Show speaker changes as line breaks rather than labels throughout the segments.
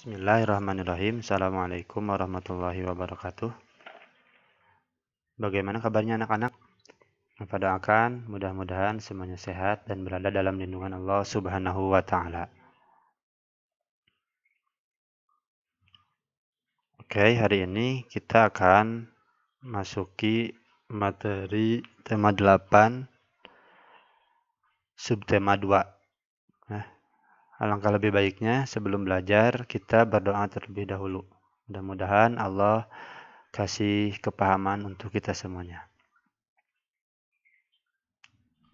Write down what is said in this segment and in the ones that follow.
Bismillahirrahmanirrahim. Assalamualaikum warahmatullahi wabarakatuh. Bagaimana kabarnya anak-anak? Pada akan mudah-mudahan semuanya sehat dan berada dalam lindungan Allah Subhanahu wa taala. Oke, hari ini kita akan masuki materi tema 8 subtema 2 Alangkah lebih baiknya sebelum belajar kita berdoa terlebih dahulu. Mudah-mudahan Allah kasih kepahaman untuk kita semuanya.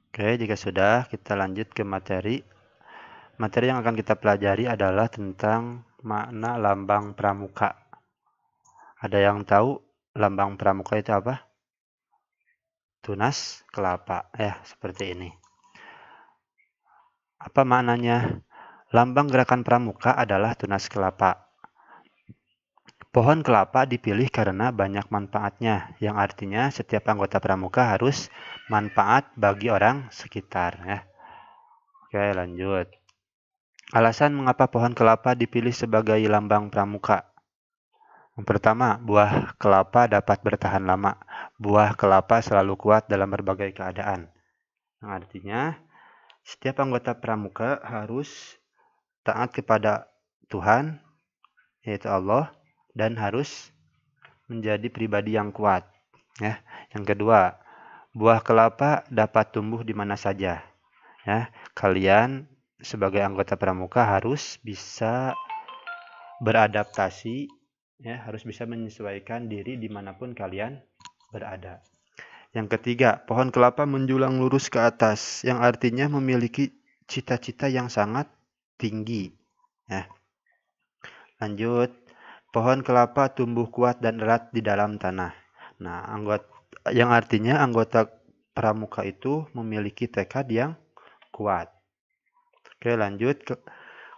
Oke, jika sudah kita lanjut ke materi. Materi yang akan kita pelajari adalah tentang makna lambang pramuka. Ada yang tahu lambang pramuka itu apa? Tunas kelapa, ya seperti ini. Apa maknanya? Lambang gerakan pramuka adalah tunas kelapa. Pohon kelapa dipilih karena banyak manfaatnya, yang artinya setiap anggota pramuka harus manfaat bagi orang sekitar. Ya. Oke, lanjut. Alasan mengapa pohon kelapa dipilih sebagai lambang pramuka. Yang pertama, buah kelapa dapat bertahan lama. Buah kelapa selalu kuat dalam berbagai keadaan. Yang artinya, setiap anggota pramuka harus taat kepada Tuhan, yaitu Allah, dan harus menjadi pribadi yang kuat. Ya. Yang kedua, buah kelapa dapat tumbuh di mana saja. Ya, kalian sebagai anggota pramuka harus bisa beradaptasi, ya, harus bisa menyesuaikan diri dimanapun kalian berada. Yang ketiga, pohon kelapa menjulang lurus ke atas, yang artinya memiliki cita-cita yang sangat tinggi. Ya. Lanjut, pohon kelapa tumbuh kuat dan erat di dalam tanah. Nah, anggota yang artinya anggota pramuka itu memiliki tekad yang kuat. Oke, lanjut.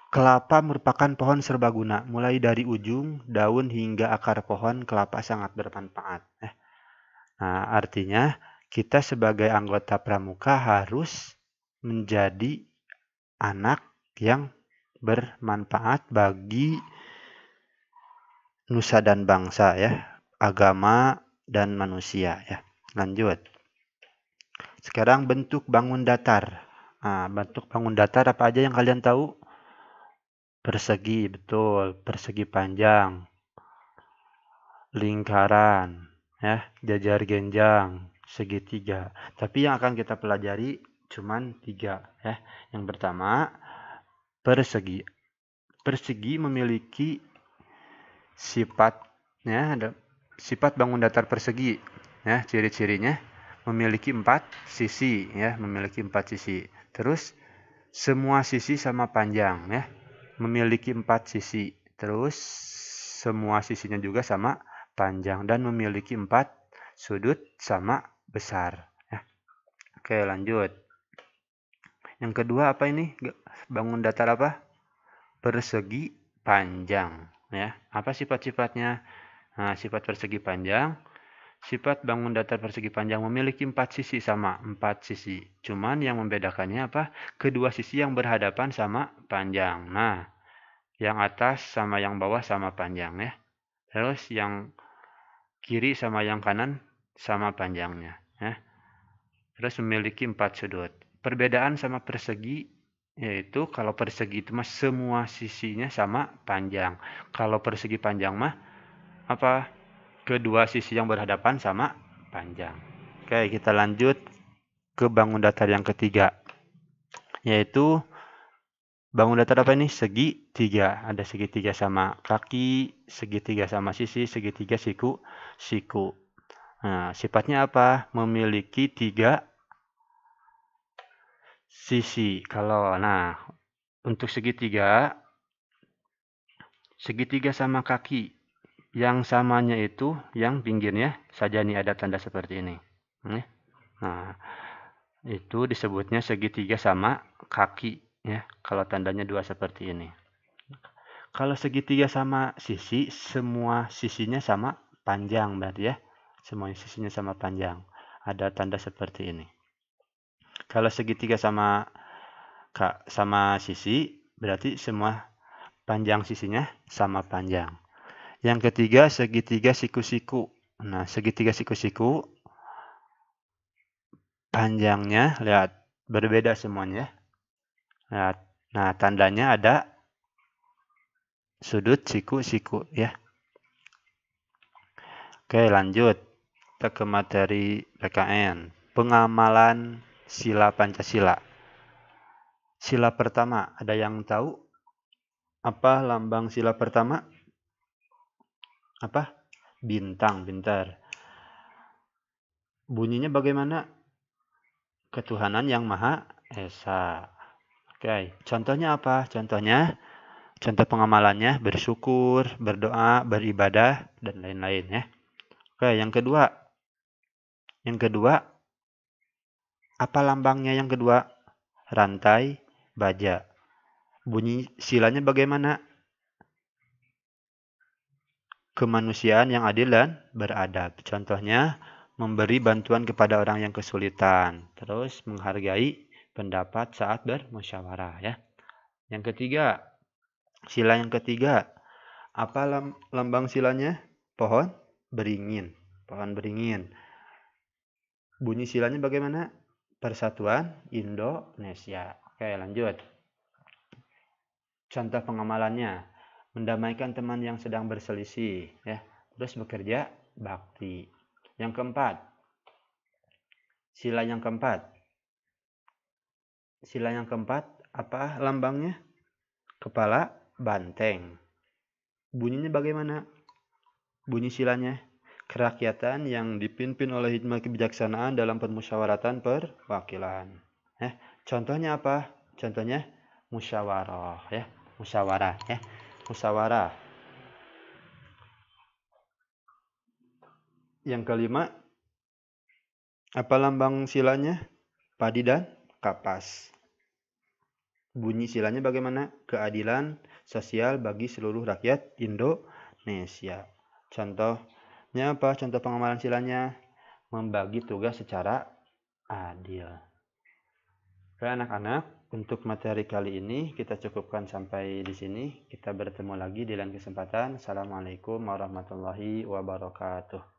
Kelapa merupakan pohon serbaguna, mulai dari ujung daun hingga akar pohon kelapa sangat bermanfaat. Eh. Nah, artinya kita sebagai anggota pramuka harus menjadi anak yang bermanfaat bagi nusa dan bangsa ya, agama dan manusia ya. Lanjut. Sekarang bentuk bangun datar. Nah, bentuk bangun datar apa aja yang kalian tahu? Persegi, betul. Persegi panjang. Lingkaran, ya, jajar genjang, segitiga. Tapi yang akan kita pelajari cuman tiga ya. Yang pertama persegi. Persegi memiliki sifatnya ada sifat bangun datar persegi ya ciri-cirinya memiliki empat sisi ya memiliki empat sisi terus semua sisi sama panjang ya memiliki empat sisi terus semua sisinya juga sama panjang dan memiliki empat sudut sama besar ya. oke lanjut yang kedua apa ini bangun datar apa? Persegi panjang, ya. Apa sifat-sifatnya? Nah, sifat persegi panjang. Sifat bangun datar persegi panjang memiliki empat sisi sama, empat sisi. Cuman yang membedakannya apa? Kedua sisi yang berhadapan sama panjang. Nah, yang atas sama yang bawah sama panjang ya. Terus yang kiri sama yang kanan sama panjangnya ya. Terus memiliki empat sudut. Perbedaan sama persegi yaitu kalau persegi itu mah semua sisinya sama panjang. Kalau persegi panjang mah apa? Kedua sisi yang berhadapan sama panjang. Oke, kita lanjut ke bangun datar yang ketiga. Yaitu bangun datar apa ini? Segi tiga. Ada segitiga sama kaki, segitiga sama sisi, segitiga siku, siku. Nah, sifatnya apa? Memiliki tiga sisi. Kalau nah untuk segitiga segitiga sama kaki yang samanya itu yang pinggirnya saja nih ada tanda seperti ini. Nah, itu disebutnya segitiga sama kaki ya. Kalau tandanya dua seperti ini. Kalau segitiga sama sisi, semua sisinya sama panjang berarti ya. Semua sisinya sama panjang. Ada tanda seperti ini. Kalau segitiga sama Kak sama sisi, berarti semua panjang sisinya sama panjang. Yang ketiga segitiga siku-siku. Nah, segitiga siku-siku panjangnya lihat berbeda semuanya. Lihat. Nah, tandanya ada sudut siku-siku ya. Oke, lanjut kita ke materi PKN. Pengamalan sila Pancasila. Sila pertama, ada yang tahu apa lambang sila pertama? Apa? Bintang, bintar. Bunyinya bagaimana? Ketuhanan yang Maha Esa. Oke, contohnya apa? Contohnya, contoh pengamalannya bersyukur, berdoa, beribadah, dan lain-lain ya. Oke, yang kedua. Yang kedua, apa lambangnya yang kedua? Rantai baja. Bunyi silanya bagaimana? Kemanusiaan yang adil dan beradab. Contohnya, memberi bantuan kepada orang yang kesulitan. Terus menghargai pendapat saat bermusyawarah ya. Yang ketiga, sila yang ketiga, apa lambang silanya? Pohon beringin. Pohon beringin. Bunyi silanya bagaimana? Persatuan Indonesia. Oke, lanjut. Contoh pengamalannya, mendamaikan teman yang sedang berselisih, ya. Terus bekerja bakti. Yang keempat, sila yang keempat. Sila yang keempat, apa lambangnya? Kepala banteng. Bunyinya bagaimana? Bunyi silanya? kerakyatan yang dipimpin oleh hikmah kebijaksanaan dalam permusyawaratan perwakilan. Eh, contohnya apa? Contohnya musyawarah ya, musyawarah ya, musyawarah. Yang kelima apa lambang silanya? Padi dan kapas. Bunyi silanya bagaimana? Keadilan sosial bagi seluruh rakyat Indonesia. Contoh apa? Contoh pengamalan silanya membagi tugas secara adil. Oke anak-anak, untuk materi kali ini kita cukupkan sampai di sini. Kita bertemu lagi di lain kesempatan. Assalamualaikum warahmatullahi wabarakatuh.